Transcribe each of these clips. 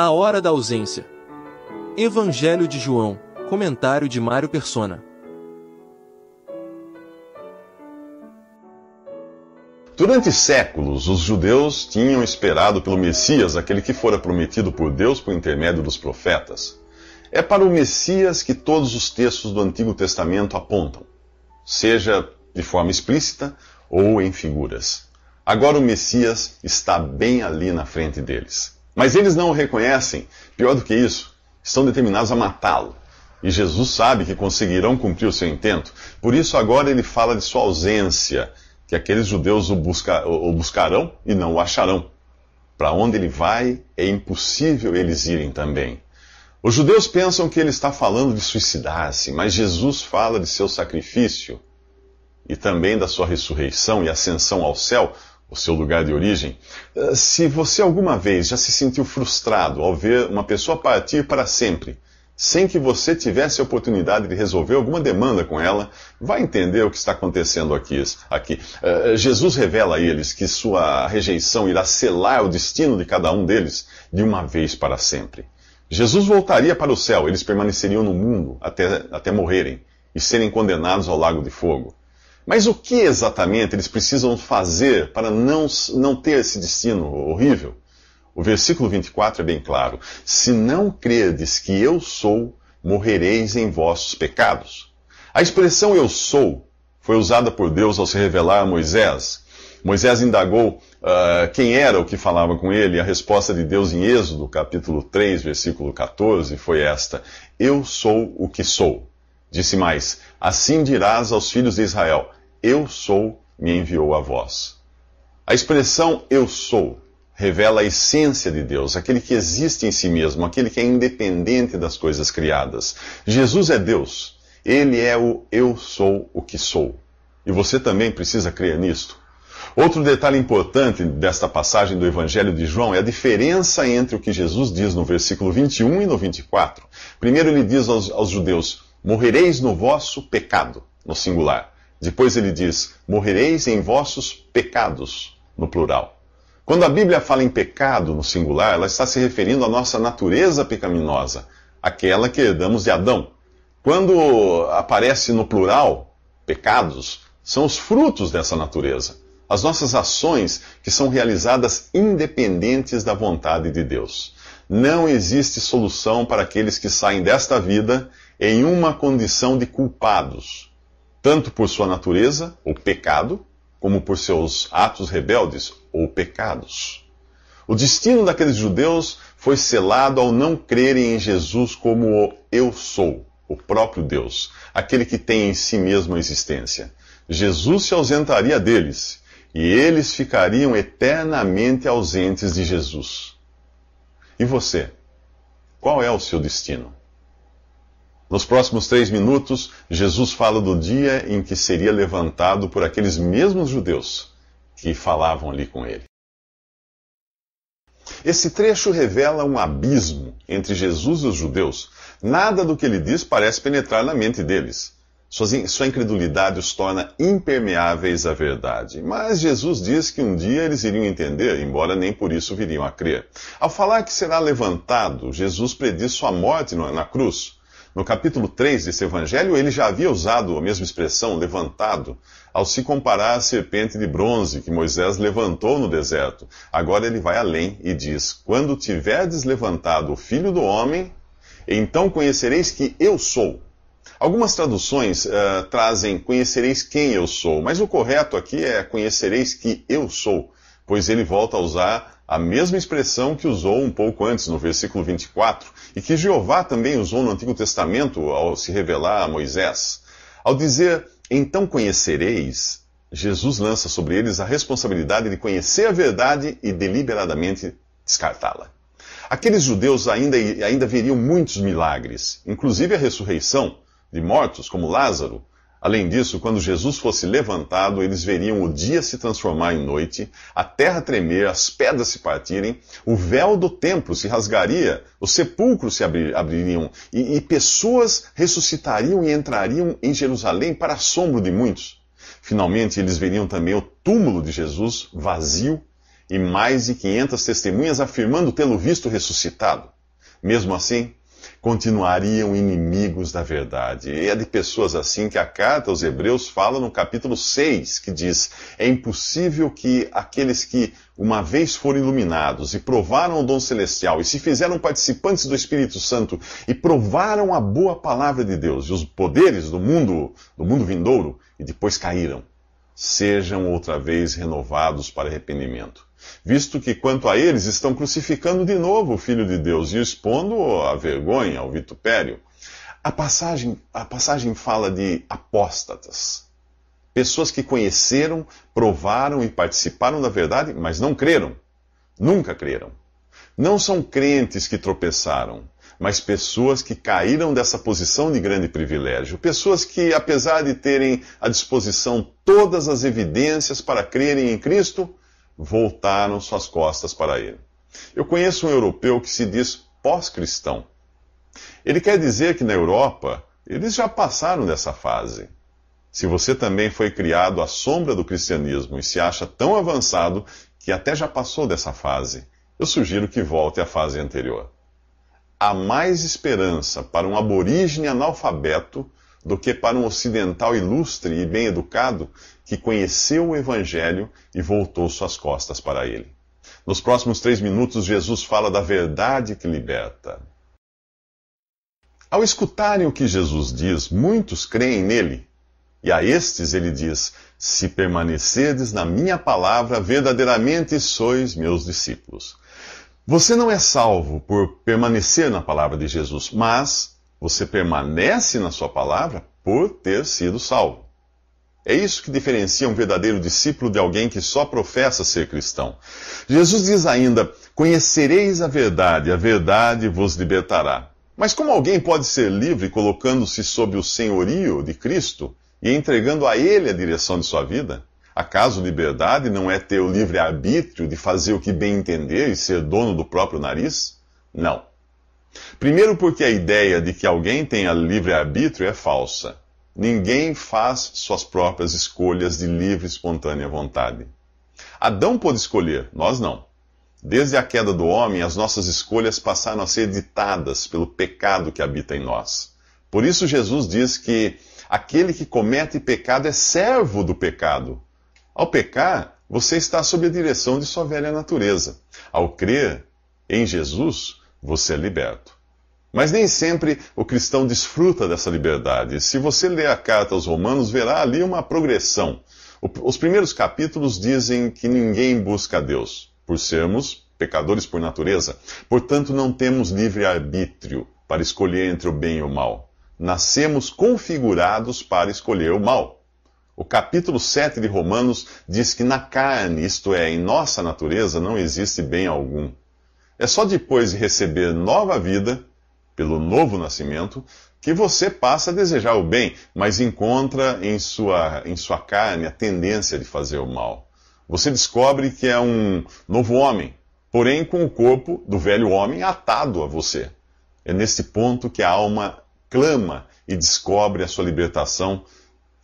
A hora da ausência. Evangelho de João, comentário de Mário Persona. Durante séculos, os judeus tinham esperado pelo Messias, aquele que fora prometido por Deus por intermédio dos profetas. É para o Messias que todos os textos do Antigo Testamento apontam, seja de forma explícita ou em figuras. Agora o Messias está bem ali na frente deles. Mas eles não o reconhecem. Pior do que isso, estão determinados a matá-lo. E Jesus sabe que conseguirão cumprir o seu intento. Por isso, agora ele fala de sua ausência, que aqueles judeus o, busca, o buscarão e não o acharão. Para onde ele vai, é impossível eles irem também. Os judeus pensam que ele está falando de suicidar-se, mas Jesus fala de seu sacrifício e também da sua ressurreição e ascensão ao céu, o seu lugar de origem, eh, se você alguma vez já se sentiu frustrado ao ver uma pessoa partir para sempre, sem que você tivesse a oportunidade de resolver alguma demanda com ela, vai entender o que está acontecendo aqui. aqui. Eh, Jesus revela a eles que sua rejeição irá selar o destino de cada um deles de uma vez para sempre. Jesus voltaria para o céu, eles permaneceriam no mundo até, até morrerem e serem condenados ao lago de fogo. Mas o que exatamente eles precisam fazer para não, não ter esse destino horrível? O versículo 24 é bem claro: Se não credes que eu sou, morrereis em vossos pecados. A expressão eu sou foi usada por Deus ao se revelar a Moisés. Moisés indagou uh, quem era o que falava com ele, e a resposta de Deus em Êxodo, capítulo 3, versículo 14, foi esta: Eu sou o que sou. Disse mais: Assim dirás aos filhos de Israel: eu sou me enviou a vós. A expressão eu sou revela a essência de Deus, aquele que existe em si mesmo, aquele que é independente das coisas criadas. Jesus é Deus, ele é o eu sou o que sou. E você também precisa crer nisto. Outro detalhe importante desta passagem do Evangelho de João é a diferença entre o que Jesus diz no versículo 21 e no 24. Primeiro, ele diz aos, aos judeus: Morrereis no vosso pecado, no singular. Depois ele diz: morrereis em vossos pecados, no plural. Quando a Bíblia fala em pecado no singular, ela está se referindo à nossa natureza pecaminosa, aquela que herdamos de Adão. Quando aparece no plural, pecados, são os frutos dessa natureza, as nossas ações que são realizadas independentes da vontade de Deus. Não existe solução para aqueles que saem desta vida em uma condição de culpados tanto por sua natureza, o pecado, como por seus atos rebeldes, ou pecados. O destino daqueles judeus foi selado ao não crerem em Jesus como o Eu Sou, o próprio Deus, aquele que tem em si mesmo a existência. Jesus se ausentaria deles, e eles ficariam eternamente ausentes de Jesus. E você? Qual é o seu destino? Nos próximos três minutos, Jesus fala do dia em que seria levantado por aqueles mesmos judeus que falavam ali com ele. Esse trecho revela um abismo entre Jesus e os judeus. Nada do que ele diz parece penetrar na mente deles. Sua incredulidade os torna impermeáveis à verdade. Mas Jesus diz que um dia eles iriam entender, embora nem por isso viriam a crer. Ao falar que será levantado, Jesus prediz sua morte na cruz. No capítulo 3 desse evangelho, ele já havia usado a mesma expressão, levantado, ao se comparar à serpente de bronze que Moisés levantou no deserto. Agora ele vai além e diz: Quando tiverdes levantado o filho do homem, então conhecereis que eu sou. Algumas traduções uh, trazem conhecereis quem eu sou, mas o correto aqui é conhecereis que eu sou, pois ele volta a usar a mesma expressão que usou um pouco antes, no versículo 24, e que Jeová também usou no Antigo Testamento ao se revelar a Moisés. Ao dizer, então conhecereis, Jesus lança sobre eles a responsabilidade de conhecer a verdade e deliberadamente descartá-la. Aqueles judeus ainda, ainda veriam muitos milagres, inclusive a ressurreição de mortos, como Lázaro, Além disso, quando Jesus fosse levantado, eles veriam o dia se transformar em noite, a terra tremer, as pedras se partirem, o véu do templo se rasgaria, os sepulcros se abrir, abririam e, e pessoas ressuscitariam e entrariam em Jerusalém para assombro de muitos. Finalmente, eles veriam também o túmulo de Jesus vazio e mais de 500 testemunhas afirmando tê-lo visto ressuscitado. Mesmo assim, continuariam inimigos da verdade. E é de pessoas assim que a carta aos Hebreus fala no capítulo 6, que diz: É impossível que aqueles que uma vez foram iluminados e provaram o dom celestial e se fizeram participantes do Espírito Santo e provaram a boa palavra de Deus e os poderes do mundo, do mundo vindouro e depois caíram, sejam outra vez renovados para arrependimento visto que quanto a eles estão crucificando de novo o Filho de Deus e expondo a vergonha, ao vitupério. A passagem, a passagem fala de apóstatas, pessoas que conheceram, provaram e participaram da verdade, mas não creram, nunca creram. Não são crentes que tropeçaram, mas pessoas que caíram dessa posição de grande privilégio. Pessoas que, apesar de terem à disposição todas as evidências para crerem em Cristo, voltaram suas costas para ele. Eu conheço um europeu que se diz pós-cristão. Ele quer dizer que na Europa eles já passaram dessa fase. Se você também foi criado à sombra do cristianismo e se acha tão avançado que até já passou dessa fase, eu sugiro que volte à fase anterior. Há mais esperança para um aborígene analfabeto do que para um ocidental ilustre e bem educado que conheceu o Evangelho e voltou suas costas para ele. Nos próximos três minutos, Jesus fala da verdade que liberta. Ao escutarem o que Jesus diz, muitos creem nele. E a estes ele diz: Se permanecerdes na minha palavra, verdadeiramente sois meus discípulos. Você não é salvo por permanecer na palavra de Jesus, mas você permanece na sua palavra por ter sido salvo. É isso que diferencia um verdadeiro discípulo de alguém que só professa ser cristão. Jesus diz ainda: Conhecereis a verdade, a verdade vos libertará. Mas como alguém pode ser livre colocando-se sob o senhorio de Cristo e entregando a Ele a direção de sua vida? Acaso liberdade não é ter o livre arbítrio de fazer o que bem entender e ser dono do próprio nariz? Não. Primeiro, porque a ideia de que alguém tenha livre-arbítrio é falsa. Ninguém faz suas próprias escolhas de livre e espontânea vontade. Adão pôde escolher, nós não. Desde a queda do homem, as nossas escolhas passaram a ser ditadas pelo pecado que habita em nós. Por isso, Jesus diz que aquele que comete pecado é servo do pecado. Ao pecar, você está sob a direção de sua velha natureza. Ao crer em Jesus, você é liberto. Mas nem sempre o cristão desfruta dessa liberdade. Se você ler a carta aos Romanos, verá ali uma progressão. Os primeiros capítulos dizem que ninguém busca a Deus, por sermos pecadores por natureza. Portanto, não temos livre arbítrio para escolher entre o bem e o mal. Nascemos configurados para escolher o mal. O capítulo 7 de Romanos diz que na carne, isto é, em nossa natureza, não existe bem algum. É só depois de receber nova vida, pelo novo nascimento, que você passa a desejar o bem, mas encontra em sua, em sua carne a tendência de fazer o mal. Você descobre que é um novo homem, porém com o corpo do velho homem atado a você. É nesse ponto que a alma clama e descobre a sua libertação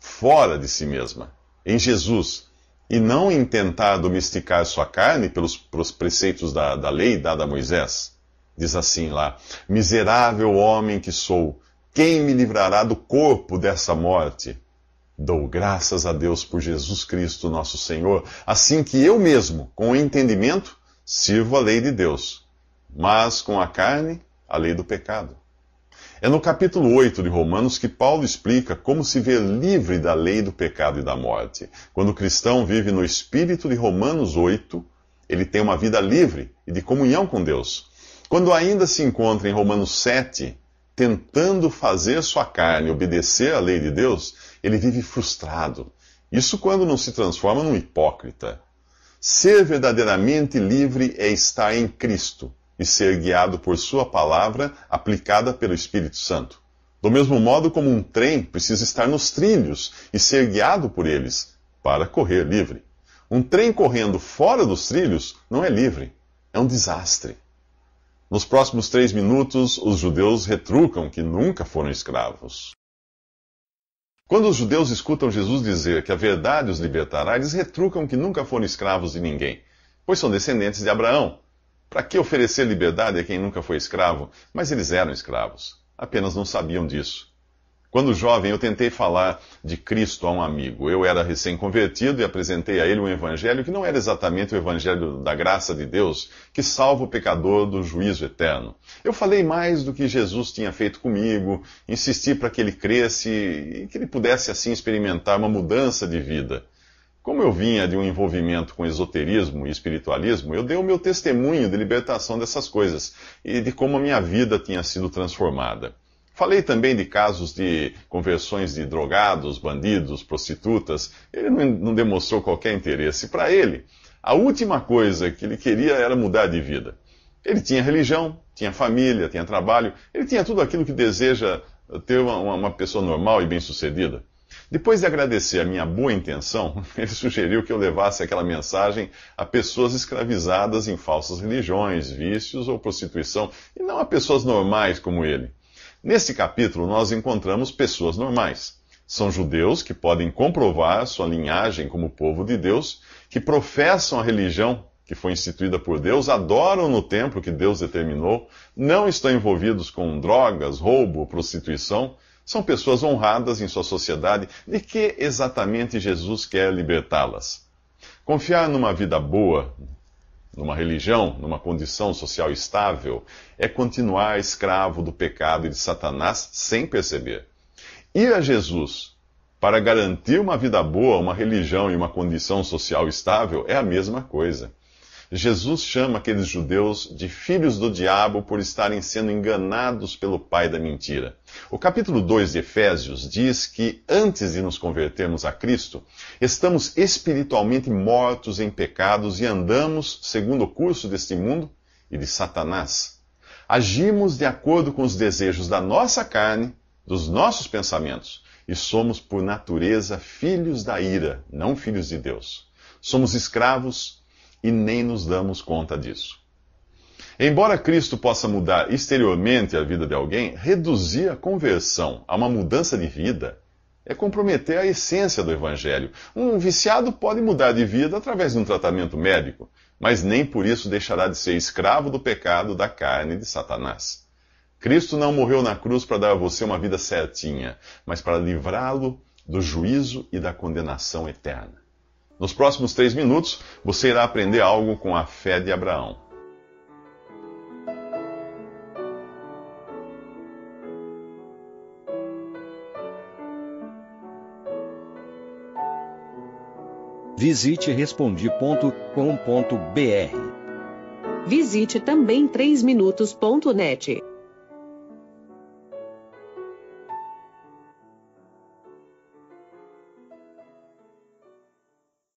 fora de si mesma, em Jesus, e não em tentar domesticar sua carne pelos, pelos preceitos da, da lei dada a Moisés. Diz assim lá: Miserável homem que sou, quem me livrará do corpo dessa morte? Dou graças a Deus por Jesus Cristo, nosso Senhor, assim que eu mesmo, com entendimento, sirvo a lei de Deus, mas com a carne, a lei do pecado. É no capítulo 8 de Romanos que Paulo explica como se ver livre da lei do pecado e da morte. Quando o cristão vive no espírito de Romanos 8, ele tem uma vida livre e de comunhão com Deus. Quando ainda se encontra em Romanos 7, tentando fazer sua carne obedecer à lei de Deus, ele vive frustrado. Isso quando não se transforma num hipócrita. Ser verdadeiramente livre é estar em Cristo e ser guiado por Sua palavra aplicada pelo Espírito Santo. Do mesmo modo como um trem precisa estar nos trilhos e ser guiado por eles para correr livre. Um trem correndo fora dos trilhos não é livre, é um desastre. Nos próximos três minutos, os judeus retrucam que nunca foram escravos. Quando os judeus escutam Jesus dizer que a verdade os libertará, eles retrucam que nunca foram escravos de ninguém, pois são descendentes de Abraão. Para que oferecer liberdade a quem nunca foi escravo? Mas eles eram escravos, apenas não sabiam disso. Quando jovem, eu tentei falar de Cristo a um amigo. Eu era recém-convertido e apresentei a ele um evangelho que não era exatamente o evangelho da graça de Deus, que salva o pecador do juízo eterno. Eu falei mais do que Jesus tinha feito comigo, insisti para que ele cresce e que ele pudesse assim experimentar uma mudança de vida. Como eu vinha de um envolvimento com esoterismo e espiritualismo, eu dei o meu testemunho de libertação dessas coisas e de como a minha vida tinha sido transformada. Falei também de casos de conversões de drogados, bandidos, prostitutas. Ele não demonstrou qualquer interesse. Para ele, a última coisa que ele queria era mudar de vida. Ele tinha religião, tinha família, tinha trabalho, ele tinha tudo aquilo que deseja ter uma, uma pessoa normal e bem-sucedida. Depois de agradecer a minha boa intenção, ele sugeriu que eu levasse aquela mensagem a pessoas escravizadas em falsas religiões, vícios ou prostituição, e não a pessoas normais como ele. Nesse capítulo, nós encontramos pessoas normais. São judeus que podem comprovar sua linhagem como povo de Deus, que professam a religião que foi instituída por Deus, adoram no templo que Deus determinou, não estão envolvidos com drogas, roubo, prostituição são pessoas honradas em sua sociedade. De que exatamente Jesus quer libertá-las? Confiar numa vida boa, numa religião, numa condição social estável, é continuar escravo do pecado e de Satanás sem perceber. Ir a Jesus para garantir uma vida boa, uma religião e uma condição social estável é a mesma coisa. Jesus chama aqueles judeus de filhos do diabo por estarem sendo enganados pelo pai da mentira. O capítulo 2 de Efésios diz que antes de nos convertermos a Cristo, estamos espiritualmente mortos em pecados e andamos segundo o curso deste mundo e de Satanás. Agimos de acordo com os desejos da nossa carne, dos nossos pensamentos, e somos por natureza filhos da ira, não filhos de Deus. Somos escravos e nem nos damos conta disso. Embora Cristo possa mudar exteriormente a vida de alguém, reduzir a conversão a uma mudança de vida é comprometer a essência do Evangelho. Um viciado pode mudar de vida através de um tratamento médico, mas nem por isso deixará de ser escravo do pecado, da carne e de Satanás. Cristo não morreu na cruz para dar a você uma vida certinha, mas para livrá-lo do juízo e da condenação eterna. Nos próximos três minutos, você irá aprender algo com a fé de Abraão. Visite respondi.com.br. Visite também 3minutos.net.